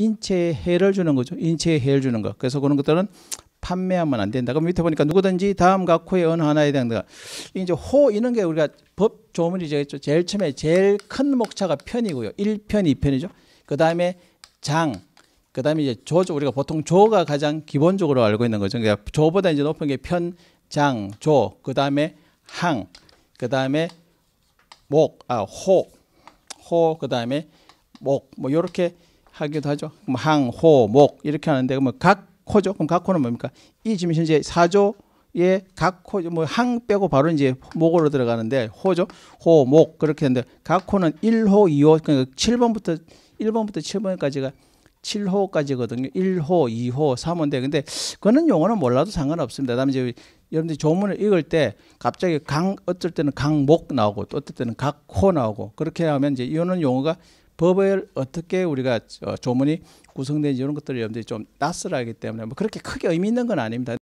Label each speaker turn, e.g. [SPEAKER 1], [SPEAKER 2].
[SPEAKER 1] 인체에 해를 주는 거죠. 인체에 해를 주는 거. 그래서 그런 것들은 판매하면 안 된다. 그럼 밑에 보니까 누구든지 다음 각호의 어느 하나에 대한 거. 이제 호 이런 게 우리가 법 조문이 죠 제일 처음에 제일 큰 목차가 편이고요. 1편, 2편이죠. 그다음에 장. 그다음에 이제 조 우리가 보통 조가 가장 기본적으로 알고 있는 거죠. 그러니까 조보다 이제 높은 게 편, 장, 조. 그다음에 항. 그다음에 목, 아, 호. 호 그다음에 목. 뭐 요렇게 하기도 하죠. 뭐 항, 호, 목 이렇게 하는데 그러면 각 호죠. 그럼 각 호는 뭡니까? 이 지금 현재 사조의 각 호, 뭐 항 빼고 바로 이제 목으로 들어가는데 호죠. 호, 목 그렇게 되는데 각 호는 1호, 2호 그러니까 7번부터 1번부터 7번까지가 7호까지거든요. 1호, 2호, 3호인데 근데 그는 거 용어는 몰라도 상관없습니다. 다음에 이제 여러분들 조문을 읽을 때 갑자기 강 어떨 때는 강목 나오고 또 어떨 때는 각호 나오고 그렇게 하면 이제 이거는 용어가 법을 어떻게 우리가 어, 조문이 구성된지 이런 것들을 여러분들이 좀 낯설어하기 때문에 뭐 그렇게 크게 의미 있는 건 아닙니다.